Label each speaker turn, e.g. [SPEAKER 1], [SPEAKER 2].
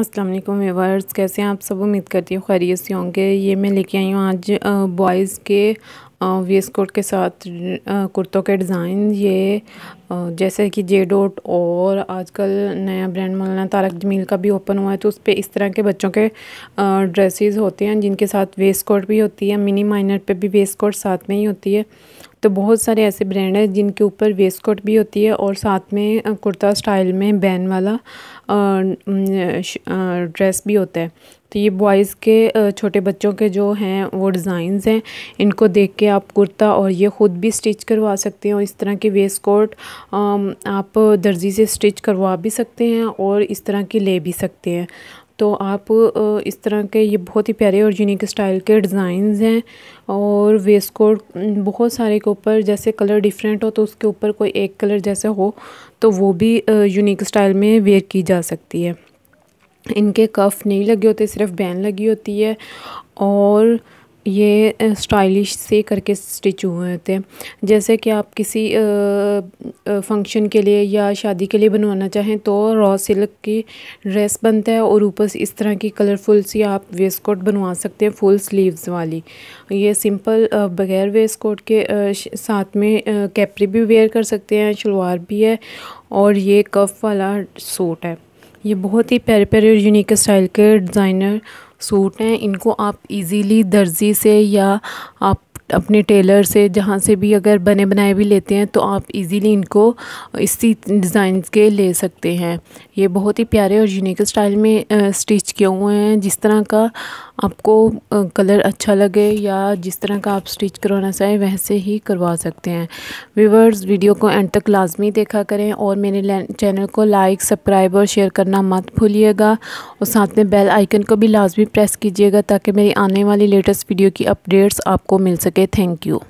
[SPEAKER 1] असलम व्यवर्स कैसे हैं आप सब उम्मीद करती हूँ खैरियत से होंगे ये मैं लेके आई हूँ आज बॉयज़ के वेस कोट के साथ कुर्तों के डिज़ाइन ये जैसे कि जे डोट और आजकल नया ब्रांड मौलाना तारक जमील का भी ओपन हुआ है तो उस पर इस तरह के बच्चों के ड्रेसेस होते हैं जिनके साथ वेस्ट कोट भी होती है मिनी माइनर पे भी वेस्ट कोट साथ में ही होती है तो बहुत सारे ऐसे ब्रांड हैं जिनके ऊपर वेस्ट कोट भी होती है और साथ में कुर्ता स्टाइल में बैन वाला ड्रेस भी होता है तो ये बॉयज़ के छोटे बच्चों के जो हैं वो डिज़ाइंस हैं इनको देख के आप कुर्ता और ये ख़ुद भी स्टिच करवा सकते हैं और इस तरह के वेस्ट कोट आप दर्जी से स्टिच करवा भी सकते हैं और इस तरह की ले भी सकते हैं तो आप इस तरह के ये बहुत ही प्यारे और यूनिक स्टाइल के डिज़ाइंस हैं और वेस्ट कोट बहुत सारे के ऊपर जैसे कलर डिफरेंट हो तो उसके ऊपर कोई एक कलर जैसे हो तो वो भी यूनिक स्टाइल में वेयर की जा सकती है इनके कफ़ नहीं लगे होते सिर्फ बैन लगी होती है और ये स्टाइलिश से करके स्टिच हुए होते हैं जैसे कि आप किसी फंक्शन के लिए या शादी के लिए बनवाना चाहें तो रॉ सिल्क की ड्रेस बनता है और ऊपर से इस तरह की कलरफुल सी आप वेस्ट कोट बनवा सकते हैं फुल स्लीव्स वाली ये सिंपल बगैर वेस्ट कोट के साथ में कैपरी भी वेयर कर सकते हैं शलवार भी है और ये कफ वाला सूट है ये बहुत ही प्यारे प्यारे और यूनिक स्टाइल के डिज़ाइनर सूट हैं इनको आप इजीली दर्जी से या आप अपने टेलर से जहाँ से भी अगर बने बनाए भी लेते हैं तो आप इजीली इनको इसी डिज़ाइन के ले सकते हैं ये बहुत ही प्यारे और यूनिक स्टाइल में स्टिच किए हुए हैं जिस तरह का आपको कलर अच्छा लगे या जिस तरह का आप स्टिच करवाना चाहें वैसे ही करवा सकते हैं व्यूवर्स वीडियो को एंड तक लाजमी देखा करें और मेरे चैनल को लाइक सब्सक्राइब और शेयर करना मत भूलिएगा और साथ में बेल आइकन को भी लाजमी प्रेस कीजिएगा ताकि मेरी आने वाली लेटेस्ट वीडियो की अपडेट्स आपको मिल सके थैंक यू